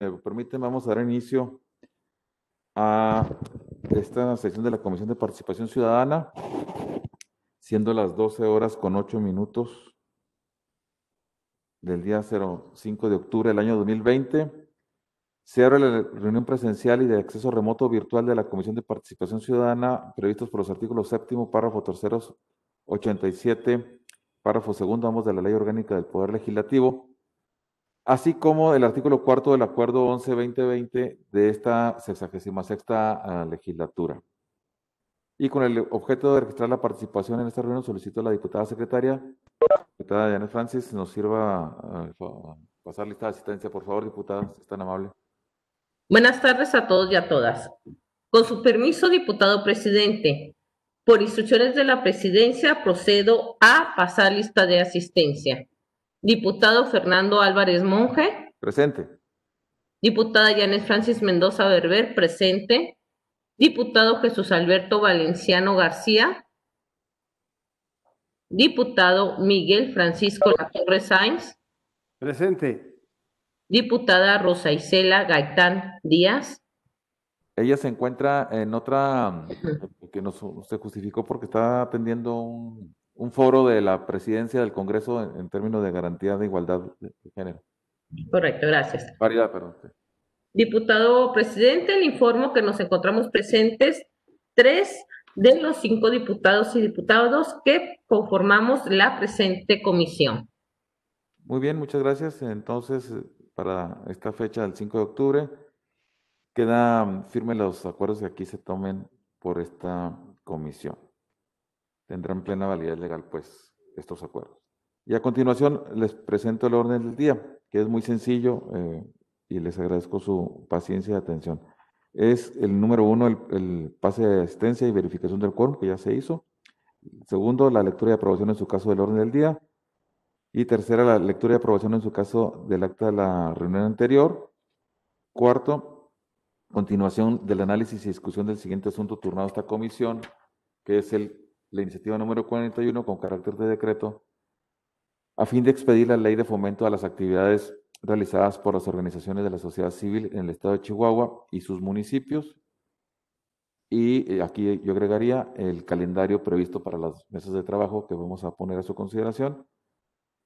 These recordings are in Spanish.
me eh, permiten, vamos a dar inicio a esta sesión de la Comisión de Participación Ciudadana, siendo las 12 horas con 8 minutos del día 05 de octubre del año 2020. Se abre la reunión presencial y de acceso remoto virtual de la Comisión de Participación Ciudadana previstos por los artículos séptimo, párrafo terceros, 87, párrafo segundo, ambos de la Ley Orgánica del Poder Legislativo así como el artículo cuarto del Acuerdo 11-2020 de esta sexta ah, legislatura. Y con el objeto de registrar la participación en esta reunión, solicito a la diputada secretaria, diputada Diana Francis, nos sirva ah, pasar lista de asistencia, por favor, diputada, si es tan amable. Buenas tardes a todos y a todas. Con su permiso, diputado presidente, por instrucciones de la presidencia, procedo a pasar lista de asistencia. Diputado Fernando Álvarez Monje. Presente. Diputada Yanes Francis Mendoza Berber. Presente. Diputado Jesús Alberto Valenciano García. Diputado Miguel Francisco Torre Sainz. Presente. Diputada Rosa Isela Gaitán Díaz. Ella se encuentra en otra que no se justificó porque está atendiendo un, un foro de la presidencia del Congreso en, términos de garantía de igualdad de, género. Correcto, gracias. perdón. Diputado presidente, le informo que nos encontramos presentes tres de los cinco diputados y diputados que conformamos la presente comisión. Muy bien, muchas gracias. Entonces, eh, para esta fecha del 5 de octubre, quedan firmes los acuerdos que aquí se tomen por esta comisión tendrán plena validez legal, pues, estos acuerdos. Y a continuación les presento el orden del día, que es muy sencillo eh, y les agradezco su paciencia y atención. Es el número uno, el, pase de asistencia y verificación del quórum, que ya se hizo. Segundo, la lectura y aprobación en su caso del orden del día. Y tercera, la lectura y aprobación en su caso del acta de la reunión anterior. Cuarto, continuación del análisis y discusión del siguiente asunto turnado a esta comisión, que es el la iniciativa número 41 con carácter de decreto a fin de expedir la ley de fomento a las actividades realizadas por las organizaciones de la sociedad civil en el estado de Chihuahua y sus municipios. Y eh, aquí yo agregaría el calendario previsto para las mesas de trabajo que vamos a poner a su consideración.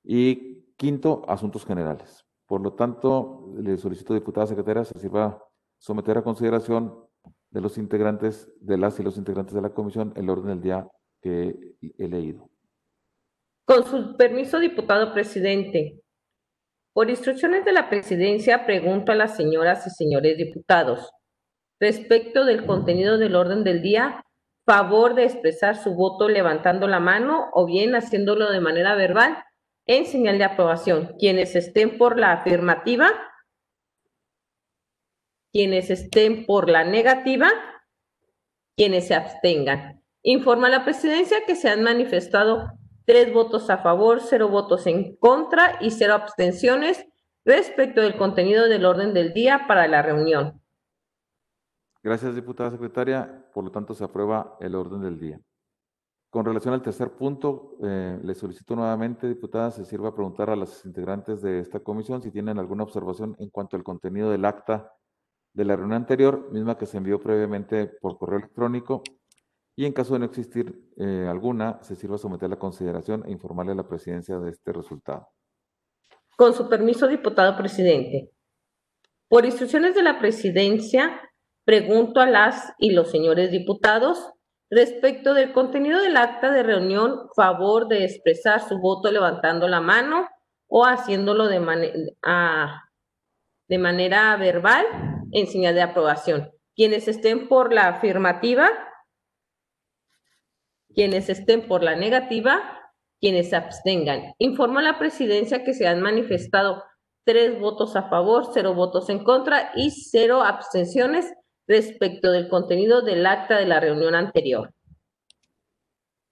Y quinto, asuntos generales. Por lo tanto, le solicito, diputada secretaria, se sirva someter a consideración de los integrantes, de las y los integrantes de la comisión, el orden del día que he leído. Con su permiso, diputado presidente. Por instrucciones de la presidencia, pregunto a las señoras y señores diputados, respecto del contenido del orden del día, favor de expresar su voto levantando la mano o bien haciéndolo de manera verbal en señal de aprobación. Quienes estén por la afirmativa, quienes estén por la negativa, quienes se abstengan. Informa a la presidencia que se han manifestado tres votos a favor, cero votos en contra y cero abstenciones respecto del contenido del orden del día para la reunión. Gracias, diputada secretaria. Por lo tanto, se aprueba el orden del día. Con relación al tercer punto, eh, le solicito nuevamente, diputada, se sirva preguntar a las integrantes de esta comisión si tienen alguna observación en cuanto al contenido del acta de la reunión anterior, misma que se envió previamente por correo electrónico y en caso de no existir eh, alguna, se sirva someter la consideración e informarle a la presidencia de este resultado. Con su permiso, diputado presidente. Por instrucciones de la presidencia, pregunto a las y los señores diputados respecto del contenido del acta de reunión, favor de expresar su voto levantando la mano o haciéndolo de, de manera verbal en señal de aprobación. Quienes estén por la afirmativa, quienes estén por la negativa, quienes abstengan. Informo a la presidencia que se han manifestado tres votos a favor, cero votos en contra y cero abstenciones respecto del contenido del acta de la reunión anterior.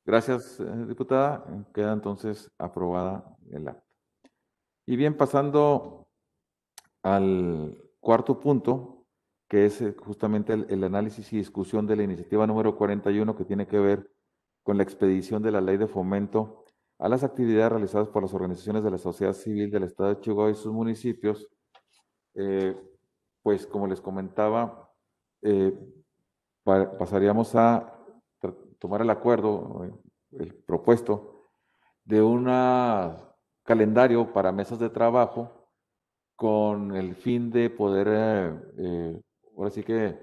Gracias, eh, diputada. Queda entonces aprobada el acta. Y bien, pasando al cuarto punto, que es eh, justamente el, el análisis y discusión de la iniciativa número 41 que tiene que ver con la expedición de la ley de fomento a las actividades realizadas por las organizaciones de la sociedad civil del Estado de Chihuahua y sus municipios, eh, pues como les comentaba, eh, pasaríamos a tomar el acuerdo, eh, el propuesto, de un calendario para mesas de trabajo con el fin de poder, ahora sí que,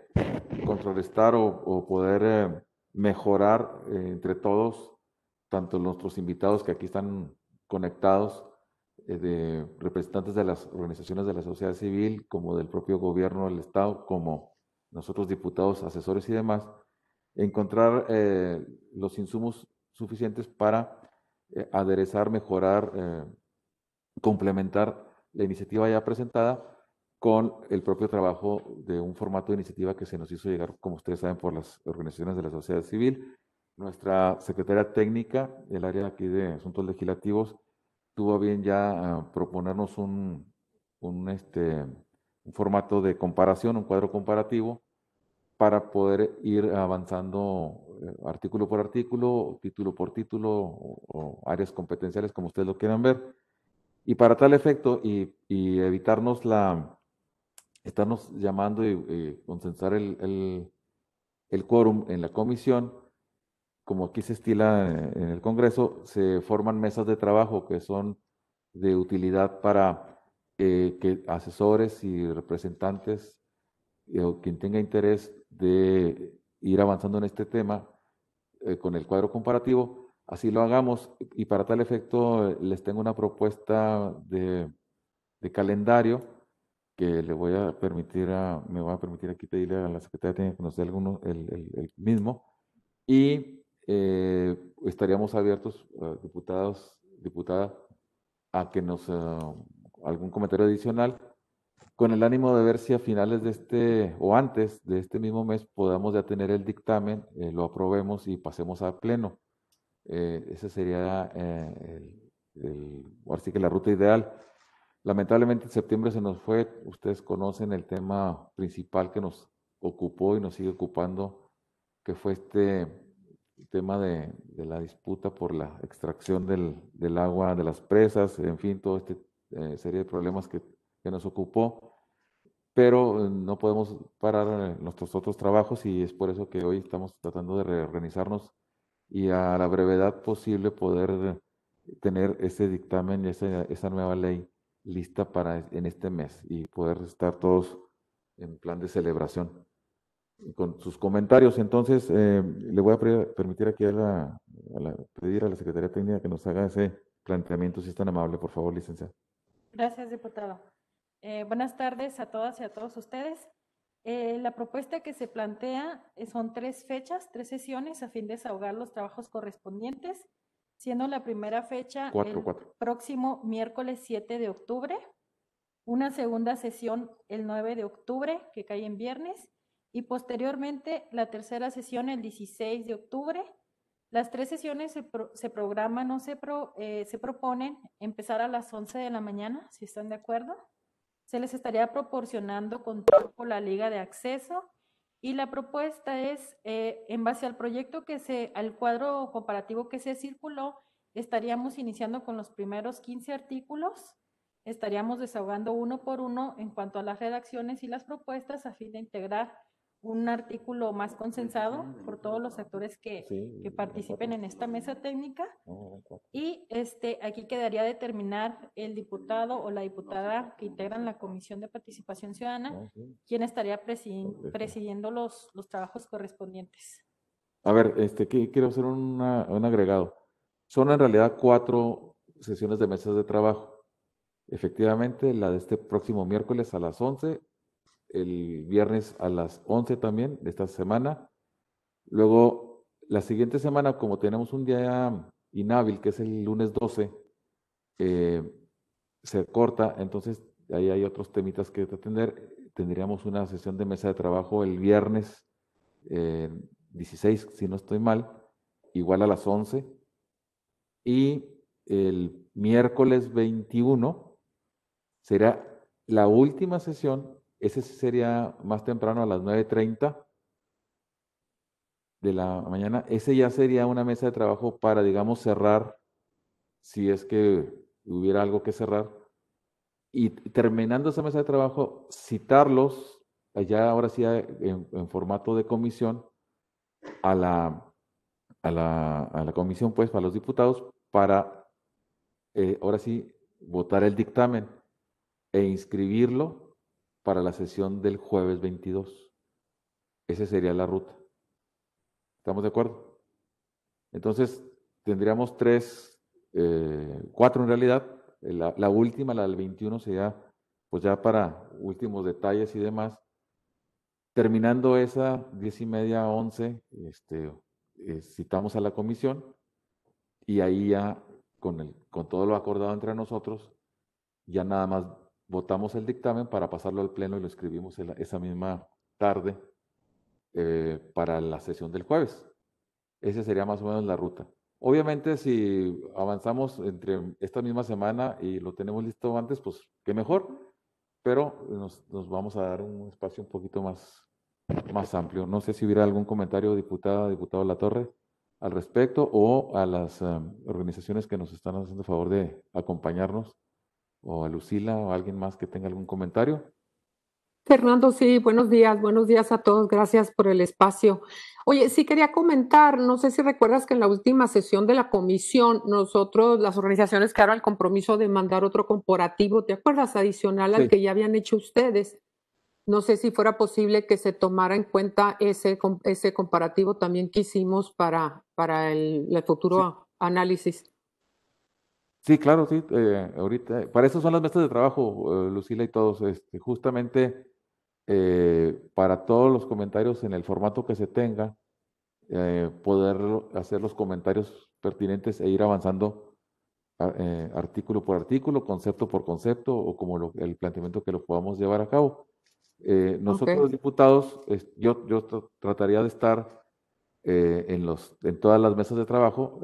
contrarrestar o poder mejorar eh, entre todos, tanto nuestros invitados que aquí están conectados, eh, de representantes de las organizaciones de la sociedad civil, como del propio gobierno del Estado, como nosotros diputados, asesores y demás, encontrar eh, los insumos suficientes para aderezar, mejorar, complementar la iniciativa ya presentada con el propio trabajo de un formato de iniciativa que se nos hizo llegar, como ustedes saben, por las organizaciones de la sociedad civil. Nuestra secretaria técnica, del área aquí de asuntos legislativos, tuvo bien ya ah, proponernos un, este, un formato de comparación, un cuadro comparativo, para poder ir avanzando eh, artículo por artículo, título por título áreas competenciales, como ustedes lo quieran ver. Y para tal efecto, y evitarnos la, Estamos llamando y eh, consensar el, el, el, quórum en la comisión, como aquí se estila en, el Congreso, se forman mesas de trabajo que son de utilidad para eh, que asesores y representantes eh, o quien tenga interés de ir avanzando en este tema con el cuadro comparativo, así lo hagamos. Y para tal efecto les tengo una propuesta de, de calendario que le voy a permitir me voy a permitir aquí pedirle a la secretaria que nos dé alguno, el, mismo. Y eh, estaríamos abiertos, eh, diputados, diputada, a que nos, eh, algún comentario adicional, con el ánimo de ver si a finales de este, o antes de este mismo mes, podamos ya tener el dictamen, lo aprobemos y pasemos a pleno. ese sería el, el, que la ruta ideal. Lamentablemente en septiembre se nos fue, ustedes conocen el tema principal que nos ocupó y nos sigue ocupando, que fue este tema de, la disputa por la extracción del, agua de las presas, en fin, toda esta eh, serie de problemas que, nos ocupó, pero eh, no podemos parar eh, nuestros otros trabajos y es por eso que hoy estamos tratando de reorganizarnos y a la brevedad posible poder tener ese dictamen y esa nueva ley lista para en este mes y poder estar todos en plan de celebración con sus comentarios. Entonces, eh, le voy a permitir aquí a la, pedir a la Secretaría Técnica que nos haga ese planteamiento, si es tan amable, por favor, licenciada. Gracias, diputado. Eh, buenas tardes a todas y a todos ustedes. Eh, la propuesta que se plantea son tres fechas, tres sesiones a fin de desahogar los trabajos correspondientes siendo la primera fecha el próximo miércoles 7 de octubre, una segunda sesión el 9 de octubre, que cae en viernes, y posteriormente la tercera sesión el 16 de octubre. Las tres sesiones se, se programan o se, eh, se proponen empezar a las 11 de la mañana, si están de acuerdo. Se les estaría proporcionando con por la liga de acceso y la propuesta es, eh, en base al proyecto que se, al cuadro comparativo que se circuló, estaríamos iniciando con los primeros 15 artículos, estaríamos desahogando uno por uno en cuanto a las redacciones y las propuestas a fin de integrar un artículo más consensado por todos los actores que, participen en esta mesa técnica y este aquí quedaría determinar el diputado o la diputada que integran la comisión de participación ciudadana quien estaría presidiendo, los, los trabajos correspondientes. A ver, este quiero hacer un agregado. Son en realidad cuatro sesiones de mesas de trabajo. Efectivamente, la de este próximo miércoles a las 11 el viernes a las 11 también de esta semana. Luego, la siguiente semana, como tenemos un día inhábil, que es el lunes 12, eh, se corta, entonces ahí hay otros temitas que atender. Tendríamos una sesión de mesa de trabajo el viernes 16, eh, si no estoy mal, igual a las 11. Y el miércoles 21 será la última sesión ese sería más temprano a las 9.30 de la mañana. Ese ya sería una mesa de trabajo para, digamos, cerrar, si es que hubiera algo que cerrar. Y terminando esa mesa de trabajo, citarlos, ya ahora sí en, formato de comisión, a la, a la, comisión, pues, para los diputados, para, eh, ahora sí, votar el dictamen e inscribirlo para la sesión del jueves 22. Esa sería la ruta. ¿Estamos de acuerdo? Entonces, tendríamos tres, eh, cuatro en realidad. La, última, la del 21, sería pues ya para últimos detalles y demás. Terminando esa, diez y media, once, este, eh, citamos a la comisión y ahí ya, con, el, con todo lo acordado entre nosotros, ya nada más votamos el dictamen para pasarlo al Pleno y lo escribimos esa misma tarde eh, para la sesión del jueves. Esa sería más o menos la ruta. Obviamente, si avanzamos entre esta misma semana y lo tenemos listo antes, pues qué mejor, pero nos, vamos a dar un espacio un poquito más, más amplio. No sé si hubiera algún comentario, diputada, diputado La Torre, al respecto o a las eh, organizaciones que nos están haciendo favor de acompañarnos o a Lucila o a alguien más que tenga algún comentario. Fernando, sí, buenos días, buenos días a todos, gracias por el espacio. Oye, sí quería comentar, no sé si recuerdas que en la última sesión de la comisión, nosotros, las organizaciones quedaron al compromiso de mandar otro comparativo, ¿te acuerdas? Adicional al que ya habían hecho ustedes. No sé si fuera posible que se tomara en cuenta ese, ese comparativo también que hicimos para, para el, futuro análisis. Sí, claro, sí. Eh, ahorita, para eso son las mesas de trabajo, eh, Lucila y todos. Este, justamente eh, para todos los comentarios en el formato que se tenga, poder hacer los comentarios pertinentes e ir avanzando artículo por artículo, concepto por concepto o como el planteamiento que lo podamos llevar a cabo. nosotros los diputados, yo, yo trataría de estar en, los, en todas las mesas de trabajo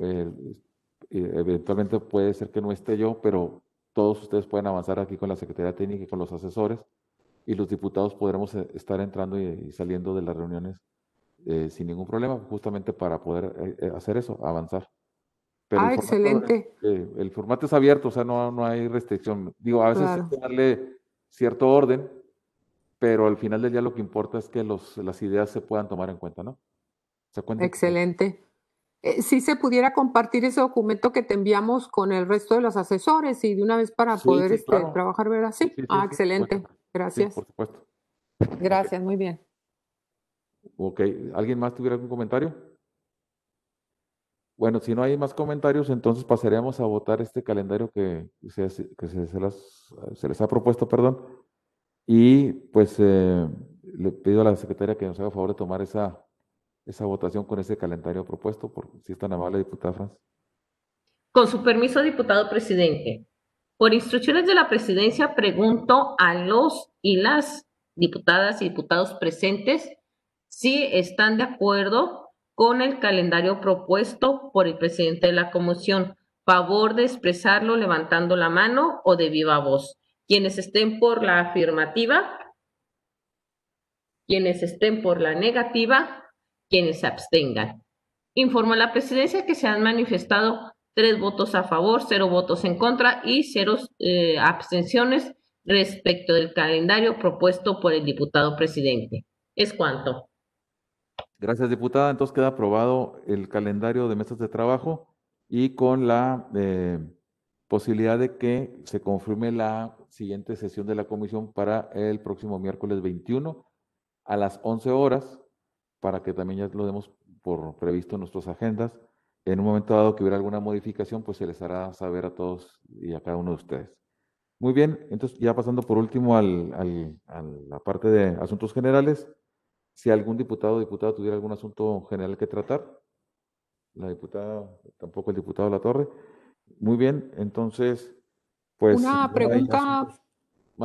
eventualmente puede ser que no esté yo, pero todos ustedes pueden avanzar aquí con la Secretaría Técnica y con los asesores y los diputados podremos eh, estar entrando y, saliendo de las reuniones eh, sin ningún problema, justamente para poder eh, hacer eso, avanzar. Pero ah, excelente. el formato es abierto, o sea, no, no hay restricción. Digo, a veces hay que darle cierto orden, pero al final del día lo que importa es que los, las ideas se puedan tomar en cuenta, ¿no? ¿Se Excelente. Eh, si se pudiera compartir ese documento que te enviamos con el resto de los asesores y de una vez para poder este, trabajar, ¿verdad? Sí. ah, excelente. Gracias. por supuesto. Gracias, muy bien. Ok, ¿alguien más tuviera algún comentario? Bueno, si no hay más comentarios, entonces pasaríamos a votar este calendario que se, les ha propuesto, perdón. Y pues eh, le pido a la secretaria que nos haga favor de tomar esa esa votación con ese calendario propuesto, por si es tan amable, diputada Franz. Con su permiso, diputado presidente. Por instrucciones de la presidencia, pregunto a los y las diputadas y diputados presentes si están de acuerdo con el calendario propuesto por el presidente de la comisión. Favor de expresarlo levantando la mano o de viva voz. Quienes estén por la afirmativa, quienes estén por la negativa, quienes se abstengan. Informo a la presidencia que se han manifestado tres votos a favor, cero votos en contra y cero eh, abstenciones respecto del calendario propuesto por el diputado presidente. Es cuanto. Gracias, diputada. Entonces queda aprobado el calendario de mesas de trabajo y con la eh, posibilidad de que se confirme la siguiente sesión de la comisión para el próximo miércoles 21 a las 11 horas para que también ya lo demos por previsto en nuestras agendas. En un momento dado que hubiera alguna modificación, pues se les hará saber a todos y a cada uno de ustedes. Muy bien, entonces ya pasando por último al, al, a la parte de asuntos generales, si algún diputado o diputada tuviera algún asunto general que tratar, la diputada, tampoco el diputado La Torre. Muy bien, entonces, pues... Una pregunta,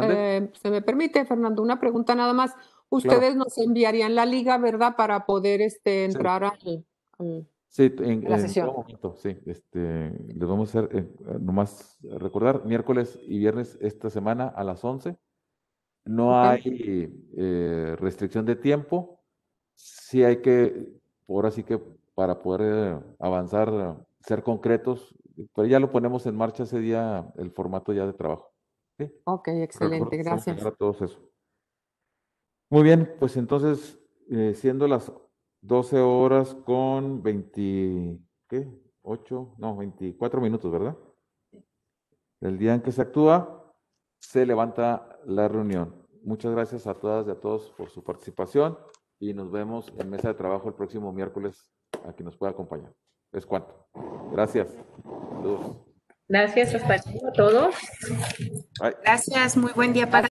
eh, se me permite, Fernando, una pregunta nada más. Ustedes nos enviarían la liga, ¿verdad? Para poder este, entrar a al, sesión. Sí, en, la momento, sí. Este, les vamos a hacer, eh, nomás recordar, miércoles y viernes esta semana a las 11. No hay eh, restricción de tiempo. Sí hay que, ahora sí que para poder eh, avanzar, ser concretos, pero ya lo ponemos en marcha ese día, el formato ya de trabajo. ¿sí? Ok, excelente, gracias. A todos eso. Muy bien, pues entonces, eh, siendo las 12 horas con 20, no, 24 minutos, ¿verdad? El día en que se actúa, se levanta la reunión. Muchas gracias a todas y a todos por su participación y nos vemos en mesa de trabajo el próximo miércoles a quien nos pueda acompañar. Es cuanto. Gracias. Gracias, hasta a todos. Gracias, muy buen día para